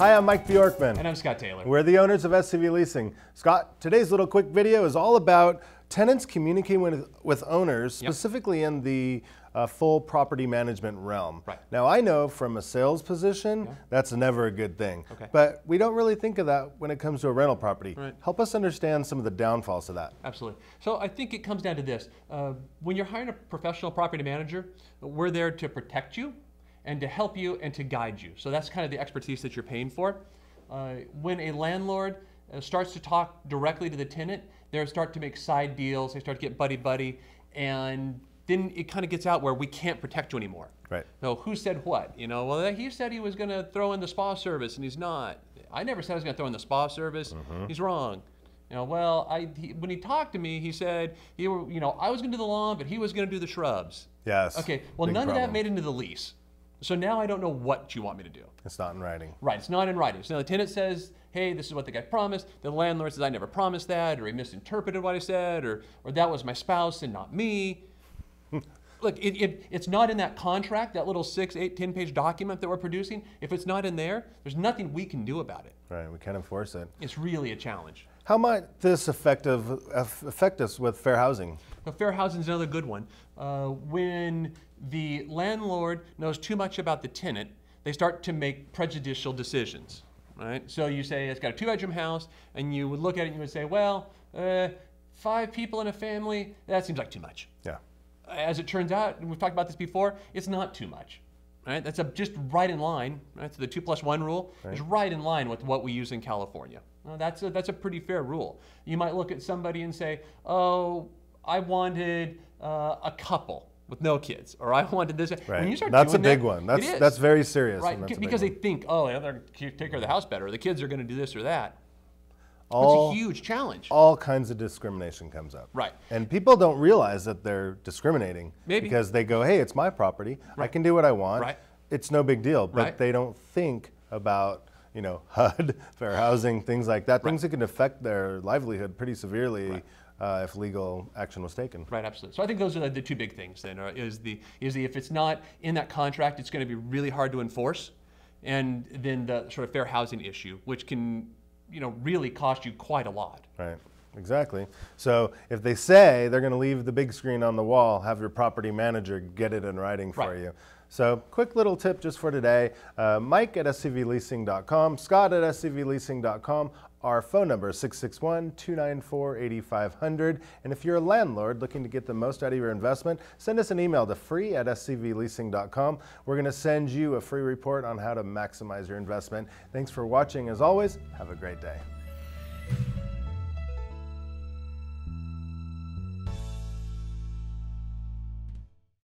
Hi, I'm Mike Bjorkman. And I'm Scott Taylor. We're the owners of SCV Leasing. Scott, today's little quick video is all about tenants communicating with, with owners, yep. specifically in the uh, full property management realm. Right. Now, I know from a sales position, that's never a good thing. Okay. But we don't really think of that when it comes to a rental property. Right. Help us understand some of the downfalls of that. Absolutely. So I think it comes down to this. Uh, when you're hiring a professional property manager, we're there to protect you and to help you and to guide you. So that's kind of the expertise that you're paying for. Uh, when a landlord uh, starts to talk directly to the tenant, they start to make side deals, they start to get buddy buddy, and then it kind of gets out where we can't protect you anymore. Right. So who said what? You know, well, he said he was going to throw in the spa service, and he's not. I never said I was going to throw in the spa service. Mm-hmm. He's wrong. You know, well, I he, when he talked to me, he said he were, you know, I was going to do the lawn, but he was going to do the shrubs. Yes. Okay. Well, Big none problem. of that made into the lease. So now I don't know what you want me to do. It's not in writing. Right, it's not in writing. So now the tenant says, hey, this is what the guy promised. The landlord says, I never promised that, or he misinterpreted what I said, or, or that was my spouse and not me. Look, it, it, it's not in that contract, that little six, eight, ten page document that we're producing. If it's not in there, there's nothing we can do about it. Right, we can't enforce it. It's really a challenge. How might this affect, affect us with fair housing? Now, fair housing is another good one. Uh, when the landlord knows too much about the tenant, they start to make prejudicial decisions. Right? So you say it's got a two-bedroom house, and you would look at it and you would say, well, uh, five people in a family, that seems like too much. Yeah. As it turns out, and we've talked about this before, it's not too much. Right? That's a, just right in line. Right? So the two plus one rule right. is right in line with what we use in California. Well, that's a, that's a pretty fair rule. You might look at somebody and say, oh, I wanted uh, a couple with no kids, or I wanted this. Right. When you start that's a big that, one. That's that's very serious. Right, because they think, oh, they're take care of the house better. The kids are going to do this or that. All, a huge challenge. All kinds of discrimination comes up. Right. And people don't realize that they're discriminating. Maybe. Because they go, hey, it's my property. Right. I can do what I want. Right. It's no big deal. But right. they don't think about you know HUD, fair housing, things like that. Things that can affect their livelihood pretty severely uh, if legal action was taken. Right, absolutely. So I think those are the two big things then, uh, is the, is the if it's not in that contract, it's gonna be really hard to enforce, and then the sort of fair housing issue, which can, you know, really cost you quite a lot. Right. Exactly. So if they say they're going to leave the big screen on the wall, have your property manager get it in writing for right. you. So quick little tip just for today. Uh, Mike at scvleasing.com, Scott at scvleasing.com. Our phone number is 661-294-8500. And if you're a landlord looking to get the most out of your investment, send us an email to free at scvleasing.com. We're going to send you a free report on how to maximize your investment. Thanks for watching. As always, have a great day.